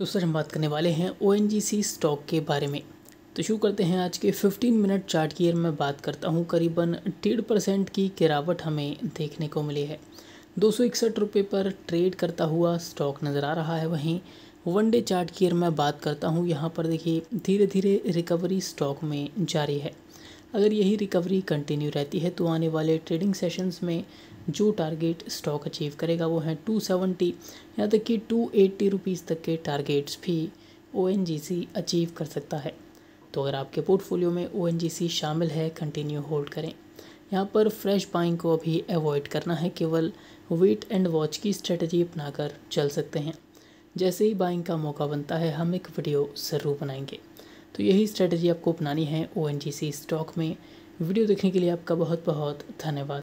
तो सर हम बात करने वाले हैं ओ स्टॉक के बारे में तो शुरू करते हैं आज के 15 मिनट चार्ट की मैं बात करता हूँ करीबन डेढ़ परसेंट की गिरावट हमें देखने को मिली है दो सौ इकसठ रुपये पर ट्रेड करता हुआ स्टॉक नज़र आ रहा है वहीं वन डे चार्ट की मैं बात करता हूँ यहाँ पर देखिए धीरे धीरे रिकवरी स्टॉक में जारी है अगर यही रिकवरी कंटिन्यू रहती है तो आने वाले ट्रेडिंग सेशंस में जो टारगेट स्टॉक अचीव करेगा वो है टू सेवेंटी यहाँ तक कि टू एट्टी रुपीज़ तक के टारगेट्स भी ओ अचीव कर सकता है तो अगर आपके पोर्टफोलियो में ओ शामिल है कंटिन्यू होल्ड करें यहाँ पर फ्रेश बाइंग को अभी अवॉइड करना है केवल वेट एंड वॉच की स्ट्रेटजी अपनाकर चल सकते हैं जैसे ही बाइंग का मौका बनता है हम एक वीडियो ज़रूर बनाएंगे तो यही स्ट्रेटजी आपको अपनानी है ओ स्टॉक में वीडियो देखने के लिए आपका बहुत बहुत धन्यवाद